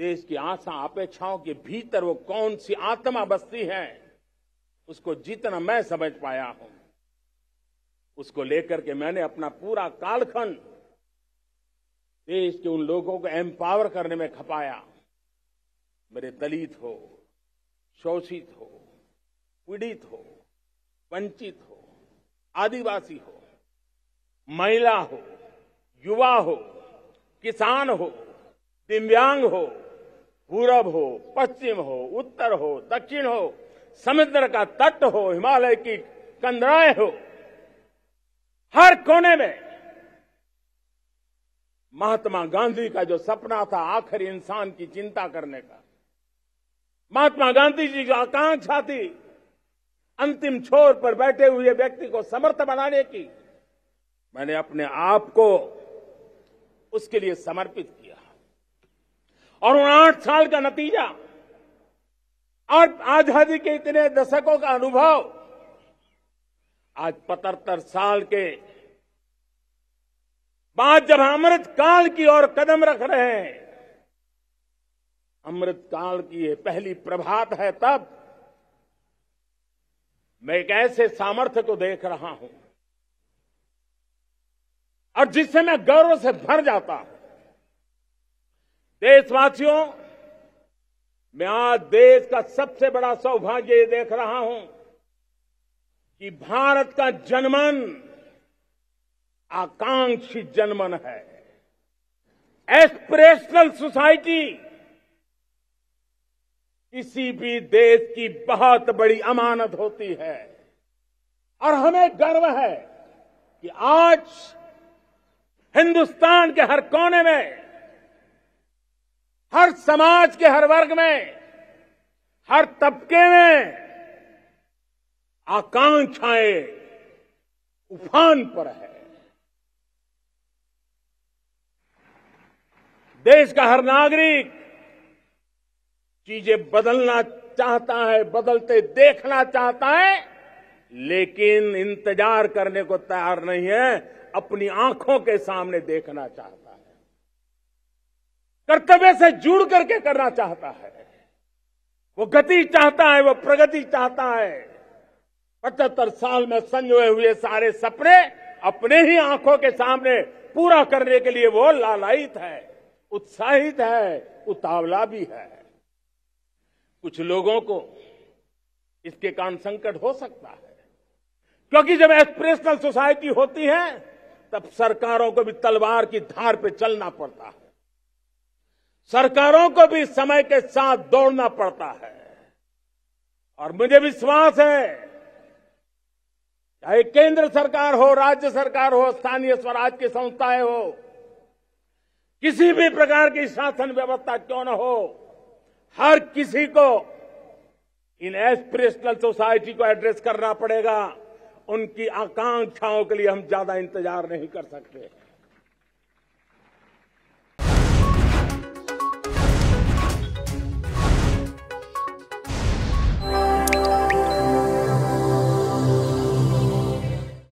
देश की आशा अपेक्षाओं के भीतर वो कौन सी आत्मा बस्ती है उसको जितना मैं समझ पाया हूं उसको लेकर के मैंने अपना पूरा कालखंड देश के उन लोगों को एम्पावर करने में खपाया मेरे दलित हो शोषित हो पीड़ित हो वंचित हो आदिवासी हो महिला हो युवा हो किसान हो दिव्यांग हो पूरब हो पश्चिम हो उत्तर हो दक्षिण हो समुद्र का तट हो हिमालय की कंदराए हो हर कोने में महात्मा गांधी का जो सपना था आखिर इंसान की चिंता करने का महात्मा गांधी जी की आकांक्षा थी अंतिम छोर पर बैठे हुए व्यक्ति को समर्थ बनाने की मैंने अपने आप को उसके लिए समर्पित किया और उन आठ साल का नतीजा और आजादी के इतने दशकों का अनुभव आज पतहत्तर साल के बाद जब अमृत काल की ओर कदम रख रहे हैं अमृत काल की ये पहली प्रभात है तब मैं एक ऐसे सामर्थ्य को देख रहा हूं और जिससे मैं गौरव से भर जाता हूं देशवासियों मैं आज देश का सबसे बड़ा सौभाग्य ये देख रहा हूं कि भारत का जनमन आकांक्षी जनमन है एस्पिरेशनल सोसाइटी किसी भी देश की बहुत बड़ी अमानत होती है और हमें गर्व है कि आज हिंदुस्तान के हर कोने में हर समाज के हर वर्ग में हर तबके में आकांक्षाएं उफान पर है देश का हर नागरिक चीजें बदलना चाहता है बदलते देखना चाहता है लेकिन इंतजार करने को तैयार नहीं है अपनी आंखों के सामने देखना चाहता है कर्तव्य से जुड़ करके करना चाहता है वो गति चाहता है वो प्रगति चाहता है पचहत्तर साल में संजोए हुए सारे सपने अपने ही आंखों के सामने पूरा करने के लिए वो लालायित है उत्साहित है उतावला भी है कुछ लोगों को इसके कारण संकट हो सकता है क्योंकि जब एस्पिरेशनल सोसाइटी होती है तब सरकारों को भी तलवार की धार पे चलना पड़ता है सरकारों को भी समय के साथ दौड़ना पड़ता है और मुझे विश्वास है चाहे केंद्र सरकार हो राज्य सरकार हो स्थानीय स्वराज की संस्थाएं हो किसी भी प्रकार की शासन व्यवस्था क्यों न हो हर किसी को इन एस्पिरेशनल सोसाइटी को एड्रेस करना पड़ेगा उनकी आकांक्षाओं के लिए हम ज्यादा इंतजार नहीं कर सकते